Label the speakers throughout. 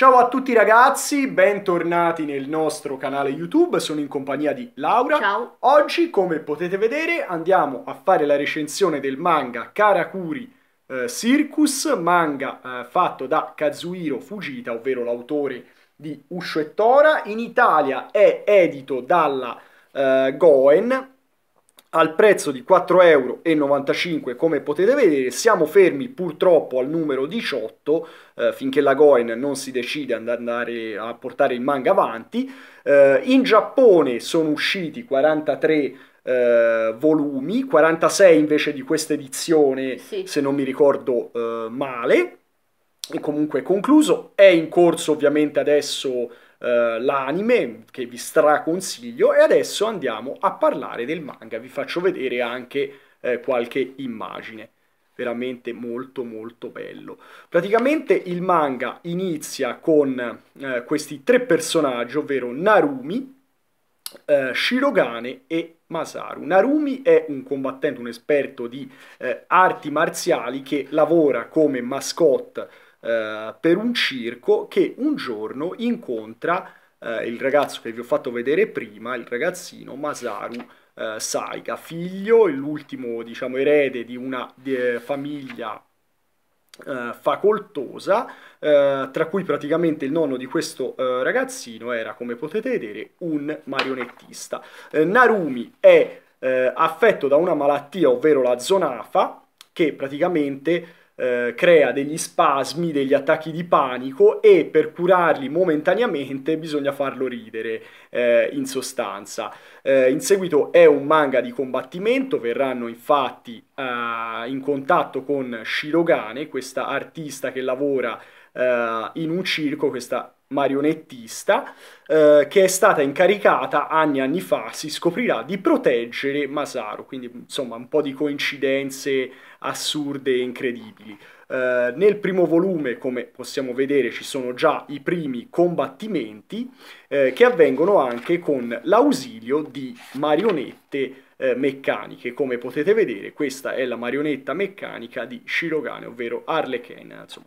Speaker 1: Ciao a tutti ragazzi, bentornati nel nostro canale YouTube, sono in compagnia di Laura. Ciao. Oggi, come potete vedere, andiamo a fare la recensione del manga Karakuri eh, Circus, manga eh, fatto da Kazuhiro Fujita, ovvero l'autore di Uscio e Tora. In Italia è edito dalla eh, Goen, al prezzo di 4,95 euro come potete vedere siamo fermi purtroppo al numero 18 eh, finché la Goen non si decide ad andare a portare il manga avanti eh, in Giappone sono usciti 43 eh, volumi 46 invece di questa edizione sì. se non mi ricordo eh, male e comunque concluso è in corso ovviamente adesso eh, l'anime che vi straconsiglio e adesso andiamo a parlare del manga, vi faccio vedere anche eh, qualche immagine veramente molto molto bello. Praticamente il manga inizia con eh, questi tre personaggi, ovvero Narumi, eh, Shirogane e Masaru. Narumi è un combattente, un esperto di eh, arti marziali che lavora come mascotte eh, per un circo che un giorno incontra eh, il ragazzo che vi ho fatto vedere prima, il ragazzino Masaru eh, Saiga, figlio e l'ultimo diciamo, erede di una di, eh, famiglia eh, facoltosa, tra cui praticamente il nonno di questo ragazzino era, come potete vedere, un marionettista. Narumi è affetto da una malattia, ovvero la zonafa, che praticamente eh, crea degli spasmi, degli attacchi di panico e per curarli momentaneamente bisogna farlo ridere eh, in sostanza. Eh, in seguito è un manga di combattimento, verranno infatti eh, in contatto con Shirogane, questa artista che lavora eh, in un circo, questa marionettista, eh, che è stata incaricata anni e anni fa, si scoprirà, di proteggere Masaru, quindi insomma un po' di coincidenze assurde e incredibili. Eh, nel primo volume, come possiamo vedere, ci sono già i primi combattimenti eh, che avvengono anche con l'ausilio di marionette eh, meccaniche. Come potete vedere, questa è la marionetta meccanica di Shirogane, ovvero Arlequin, insomma,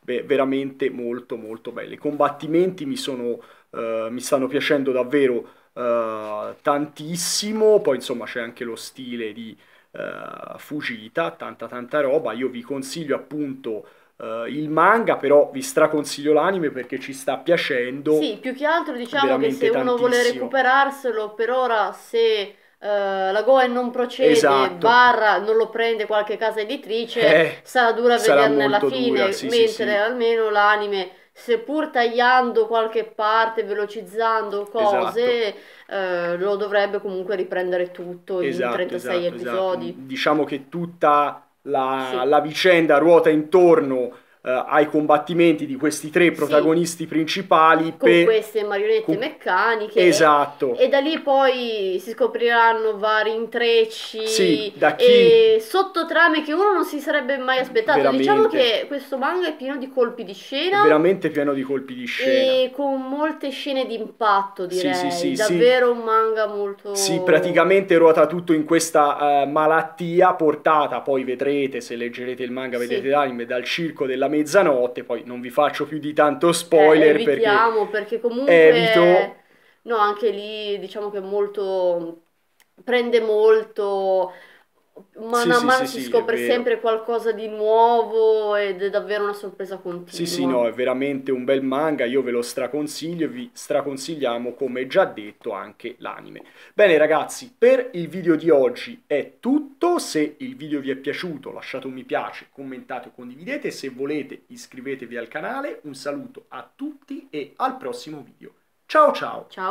Speaker 1: beh, veramente molto molto belli. I combattimenti mi, sono, eh, mi stanno piacendo davvero eh, tantissimo, poi insomma c'è anche lo stile di eh, fuggita, tanta tanta roba. Io vi consiglio appunto Uh, il manga, però vi straconsiglio l'anime perché ci sta piacendo. Sì,
Speaker 2: più che altro diciamo che se tantissimo. uno vuole recuperarselo per ora, se eh, la Goe non procede, esatto. barra non lo prende qualche casa editrice, eh, sarà dura sarà vederne la fine, sì, mentre sì, almeno l'anime, seppur tagliando qualche parte, velocizzando cose, esatto. uh, lo dovrebbe comunque riprendere tutto esatto, in 36 esatto, esatto. episodi.
Speaker 1: Diciamo che tutta la, la vicenda ruota intorno eh, ai combattimenti di questi tre protagonisti sì, principali. Con pe-
Speaker 2: queste marionette con... meccaniche. Esatto. E da lì poi si scopriranno vari intrecci sì, chi... e sottotrame che uno non si sarebbe mai aspettato. Diciamo veramente. Diciamo che questo manga è pieno di colpi di scena. È veramente
Speaker 1: pieno di colpi di scena.
Speaker 2: E con molte scene di impatto, direi. Sì, sì, sì, Davvero un manga molto... Sì,
Speaker 1: praticamente ruota tutto in questa uh, malattia portata, poi vedrete se leggerete il manga, vedete l'anime, dal circo della mezzanotte, poi non vi faccio più di tanto spoiler eh, evitiamo,
Speaker 2: perché, comunque evito... No, anche lì diciamo che molto prende molto Man sì, mano sì, si sì, scopre sempre qualcosa di nuovo ed è davvero una sorpresa continua. Sì, sì, no, è
Speaker 1: veramente un bel manga, io ve lo straconsiglio e vi straconsigliamo, come già detto, anche l'anime. Bene ragazzi, per il video di oggi è tutto, se il video vi è piaciuto lasciate un mi piace, commentate o condividete, se volete iscrivetevi al canale, un saluto a tutti e al prossimo video. Ciao ciao! Ciao!